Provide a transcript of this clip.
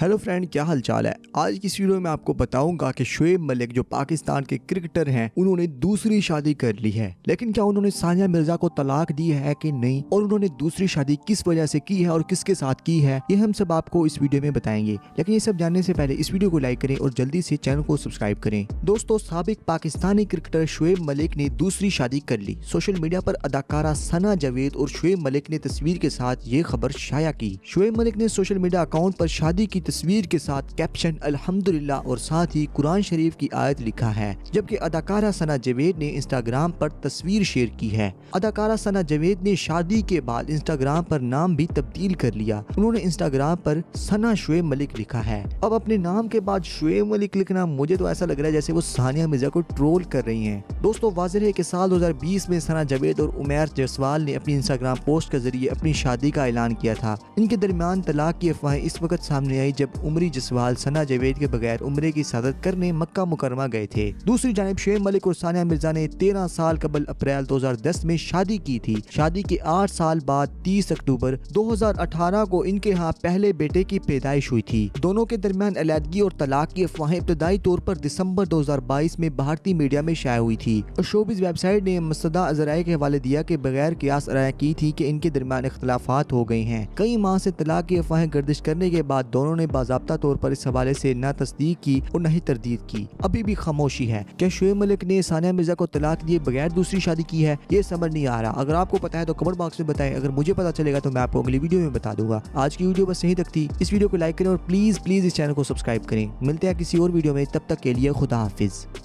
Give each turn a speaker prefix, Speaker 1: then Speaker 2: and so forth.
Speaker 1: hello friend क्या हालचाल है आज की इस वीडियो में आपको बताऊंगा कि शुएब मलिक जो पाकिस्तान के क्रिकेटर हैं उन्होंने दूसरी शादी कर ली है लेकिन क्या उन्होंने सानिया मिर्जा को तलाक दी है कि नहीं और उन्होंने दूसरी शादी किस वजह से की है और किसके साथ की है ये हम सब आपको इस वीडियो में बताएंगे लेकिन ये सब जानने से पहले इस वीडियो को लाइक करें और जल्दी से चैनल को सब्सक्राइब करें दोस्तों सबक पाकिस्तानी क्रिकेटर शुएब मलिक ने दूसरी शादी कर ली सोशल मीडिया पर अदाकारा सना जावेद और शुएब मलिक ने तस्वीर के साथ ये खबर शाया की शुएब मलिक ने सोशल मीडिया अकाउंट पर शादी की तस्वीर के साथ कैप्शन अल्हम्दुलिल्लाह और साथ ही कुरान शरीफ की आयत लिखा है जबकि अदाकारा सना जवेद ने इंस्टाग्राम पर तस्वीर शेयर की है अदाकारा सना जवेद ने शादी के बाद इंस्टाग्राम पर नाम भी तब्दील कर लिया उन्होंने इंस्टाग्राम पर सना शुएब मलिक लिखा है अब अपने नाम के बाद शुएब मलिक लिखना मुझे तो ऐसा लग रहा है जैसे वो सानिया मिर्जा को ट्रोल कर रही है दोस्तों वाजह है की साल दो में सना जवेद और उमेर जसवाल ने अपनी इंस्टाग्राम पोस्ट के जरिए अपनी शादी का ऐलान किया था इनके दरमियान तलाक की अफवाहें इस वक्त सामने आई जब उमरी जसवाल सना जावेद के बगैर उमरे की शादत करने मक्का मुकरमा गए थे दूसरी जानब शेब मलिक और सानिया मिर्जा ने तेरह साल कबल अप्रैल दस में शादी की थी शादी के आठ साल बाद तीस अक्टूबर अठारह को इनके यहाँ पहले बेटे की पैदाइश हुई थी दोनों के दरमियान अलीदगी और तलाक की अफवाहें इब्तदाई तौर पर दिसंबर 2022 में भारतीय मीडिया में शाया हुई थी और शोबिस वेबसाइट ने मसदा अजराय के हवाले दिया के बगैर क्यास अराय की थी कि इनके दरमियान इख्तलाफात हो गए हैं कई माह से तलाक की अफवाहें गर्दिश करने के बाद दोनों ने ने बाजाबता तौर पर इस हवाले से न तस्दीक की और न ही तरदीद की अभी भी खामोशी है क्या शुएब मलिक ने सानिया मिर्जा को तलाक दिए बगैर दूसरी शादी की है ये समझ नहीं आ रहा अगर आपको पता है तो कमेंट बॉक्स में बताएं अगर मुझे पता चलेगा तो मैं आपको अगली वीडियो में बता दूंगा आज की वीडियो बस यही तक थी इस वीडियो को लाइक करें और प्लीज प्लीज इस चैनल को सब्सक्राइब करें मिलते हैं किसी और वीडियो में तब तक के लिए खुदा हाफिज़